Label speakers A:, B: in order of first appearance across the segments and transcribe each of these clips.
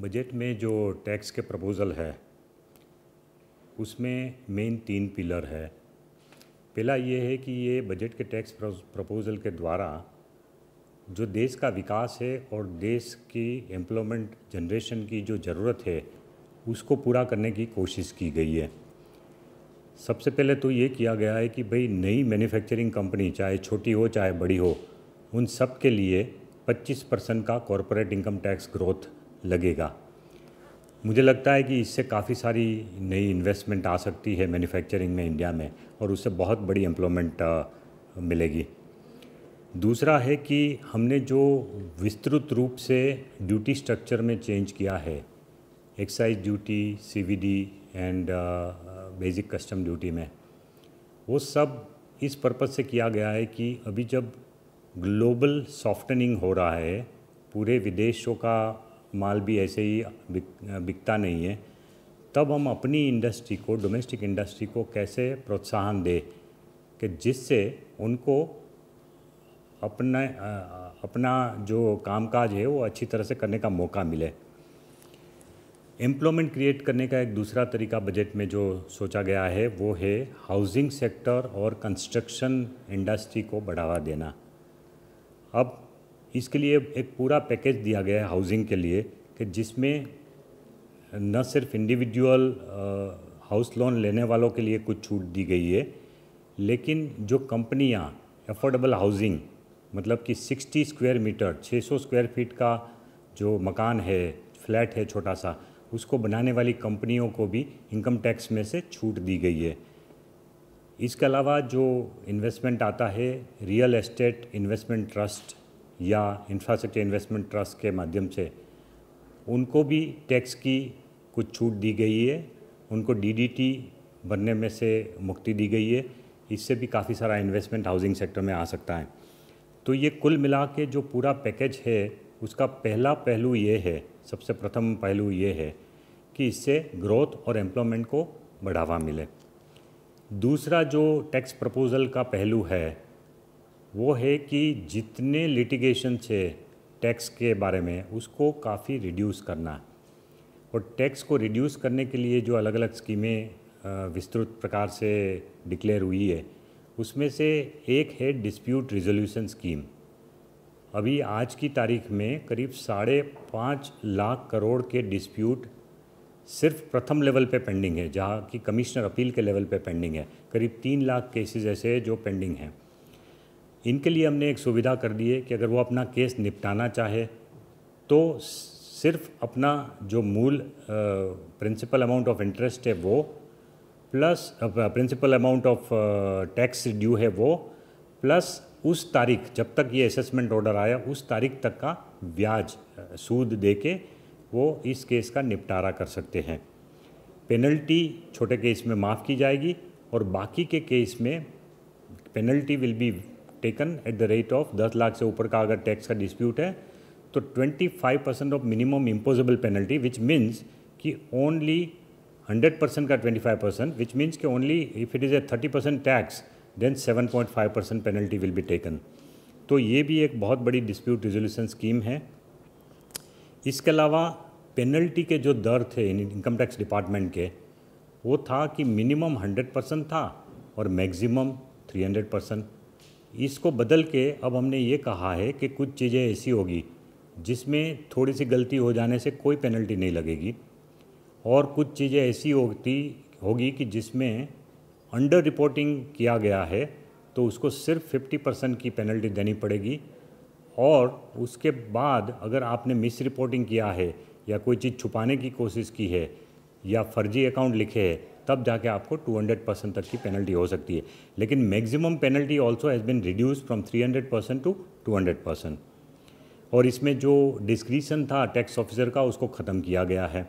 A: budget में जो tax के प्रपोज़ल है उसमें मेन तीन पिलर है पहला ये है कि ये बजट के टैक्स प्रपोज़ल के द्वारा जो देश का विकास है और देश की एम्प्लॉयमेंट जनरेशन की जो ज़रूरत है उसको पूरा करने की कोशिश की गई है सबसे पहले तो ये किया गया है कि भाई नई मैन्युफैक्चरिंग कंपनी चाहे छोटी हो चाहे बड़ी हो उन सब के लिए 25 परसेंट का कॉरपोरेट इनकम टैक्स ग्रोथ लगेगा मुझे लगता है कि इससे काफ़ी सारी नई इन्वेस्टमेंट आ सकती है मैन्युफैक्चरिंग में इंडिया में और उससे बहुत बड़ी एम्प्लॉयमेंट मिलेगी दूसरा है कि हमने जो विस्तृत रूप से ड्यूटी स्ट्रक्चर में चेंज किया है excise duty CVD and basic custom duty में वो सब इस पर्पज़ से किया गया है कि अभी जब ग्लोबल सॉफ्टनिंग हो रहा है पूरे विदेशों का माल भी ऐसे ही बिक, बिकता नहीं है तब हम अपनी इंडस्ट्री को डोमेस्टिक इंडस्ट्री को कैसे प्रोत्साहन दें कि जिससे उनको अपना अपना जो कामकाज है वो अच्छी तरह से करने का मौका मिले एम्प्लॉयमेंट क्रिएट करने का एक दूसरा तरीका बजट में जो सोचा गया है वो है हाउसिंग सेक्टर और कंस्ट्रक्शन इंडस्ट्री को बढ़ावा देना अब इसके लिए एक पूरा पैकेज दिया गया है हाउसिंग के लिए कि जिसमें न सिर्फ इंडिविजुअल हाउस लोन लेने वालों के लिए कुछ छूट दी गई है लेकिन जो कंपनियां अफोर्डेबल हाउसिंग मतलब कि 60 स्क्वायर मीटर 600 स्क्वायर फीट का जो मकान है फ्लैट है छोटा सा उसको बनाने वाली कंपनियों को भी इनकम टैक्स में से छूट दी गई है इसके अलावा जो इन्वेस्टमेंट आता है रियल एस्टेट इन्वेस्टमेंट ट्रस्ट या इंफ्रास्ट्रक्चर इन्वेस्टमेंट ट्रस्ट के माध्यम से उनको भी टैक्स की कुछ छूट दी गई है उनको डीडीटी बनने में से मुक्ति दी गई है इससे भी काफ़ी सारा इन्वेस्टमेंट हाउसिंग सेक्टर में आ सकता है तो ये कुल मिला के जो पूरा पैकेज है उसका पहला पहलू ये है सबसे प्रथम पहलू ये है कि इससे ग्रोथ और एम्प्लॉयमेंट को बढ़ावा मिले दूसरा जो टैक्स प्रपोजल का पहलू है वो है कि जितने लिटिगेशन है टैक्स के बारे में उसको काफ़ी रिड्यूस करना और टैक्स को रिड्यूस करने के लिए जो अलग अलग स्कीमें विस्तृत प्रकार से डिक्लेयर हुई है उसमें से एक है डिस्प्यूट रिजोल्यूशन स्कीम अभी आज की तारीख में करीब साढ़े पाँच लाख करोड़ के डिस्प्यूट सिर्फ प्रथम लेवल पे पेंडिंग है जहाँ की कमिश्नर अपील के लेवल पे पेंडिंग है करीब तीन लाख केसेस ऐसे जो पेंडिंग हैं इनके लिए हमने एक सुविधा कर दी है कि अगर वो अपना केस निपटाना चाहे तो सिर्फ अपना जो मूल प्रिंसिपल अमाउंट ऑफ इंटरेस्ट है वो plus principal amount of tax due है वो प्लस उस तारीख जब तक ये असेसमेंट ऑर्डर आया उस तारीख तक का ब्याज सूद दे के वो इस केस का निपटारा कर सकते हैं पेनल्टी छोटे केस में माफ़ की जाएगी और बाकी के केस में penalty will be taken at the rate of दस लाख से ऊपर का अगर टैक्स का डिस्प्यूट है तो 25 percent of minimum imposable penalty which means कि ओनली 100 परसेंट का 25 परसेंट विच मीन्स कि only if it is a 30 percent tax then 7.5 percent penalty will be taken तो ये भी एक बहुत बड़ी डिस्प्यूट रिजोल्यूशन स्कीम है इसके अलावा पेनल्टी के जो दर थे इनकम टैक्स डिपार्टमेंट के वो था कि मिनिमम 100 परसेंट था और मैक्सिमम 300 परसेंट इसको बदल के अब हमने ये कहा है कि कुछ चीज़ें ऐसी होगी जिसमें थोड़ी सी गलती हो जाने से कोई पेनल्टी नहीं लगेगी और कुछ चीज़ें ऐसी होती होगी कि जिसमें अंडर रिपोर्टिंग किया गया है तो उसको सिर्फ 50 परसेंट की पेनल्टी देनी पड़ेगी और उसके बाद अगर आपने मिस रिपोर्टिंग किया है या कोई चीज़ छुपाने की कोशिश की है या फर्जी अकाउंट लिखे है तब जाके आपको 200 परसेंट तक की पेनल्टी हो सकती है लेकिन maximum penalty also has been reduced from 300 percent to 200 percent और इसमें जो डिस्क्रिशन था टैक्स ऑफिसर का उसको ख़त्म किया गया है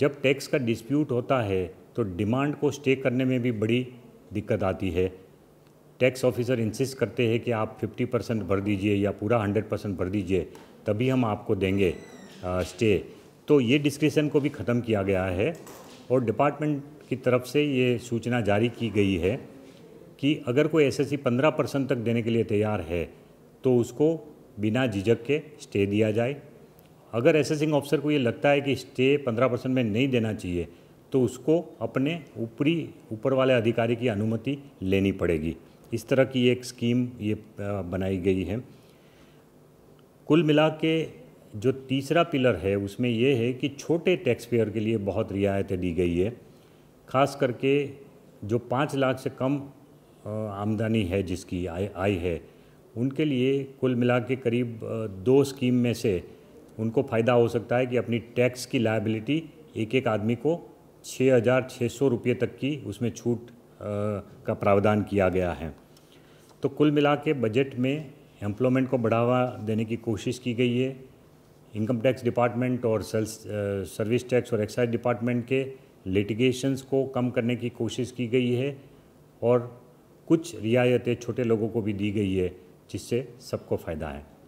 A: जब टैक्स का डिस्प्यूट होता है तो डिमांड को स्टे करने में भी बड़ी दिक्कत आती है टैक्स ऑफिसर इंसिस्ट करते हैं कि आप 50 परसेंट भर दीजिए या पूरा 100 परसेंट भर दीजिए तभी हम आपको देंगे स्टे तो ये डिस्क्रिप्शन को भी ख़त्म किया गया है और डिपार्टमेंट की तरफ से ये सूचना जारी की गई है कि अगर कोई एस एस पंद्रह परसेंट तक देने के लिए तैयार है तो उसको बिना झिझक के स्टे दिया जाए अगर एसेसिंग ऑफिसर को ये लगता है कि स्टे पंद्रह परसेंट में नहीं देना चाहिए तो उसको अपने ऊपरी ऊपर वाले अधिकारी की अनुमति लेनी पड़ेगी इस तरह की एक स्कीम ये बनाई गई है कुल मिला के जो तीसरा पिलर है उसमें यह है कि छोटे टैक्स पेयर के लिए बहुत रियायतें दी गई है खास करके जो पाँच लाख से कम आमदनी है जिसकी आय आय है उनके लिए कुल मिला के करीब दो स्कीम में से उनको फ़ायदा हो सकता है कि अपनी टैक्स की लाइबिलिटी एक एक आदमी को छः हज़ार छः सौ रुपये तक की उसमें छूट का प्रावधान किया गया है तो कुल मिला के बजट में एम्प्लॉयमेंट को बढ़ावा देने की कोशिश की गई है इनकम टैक्स डिपार्टमेंट और सेल्स सर्विस टैक्स और एक्साइज डिपार्टमेंट के लिटिगेशंस को कम करने की कोशिश की गई है और कुछ रियायतें छोटे लोगों को भी दी गई है जिससे सबको फ़ायदा है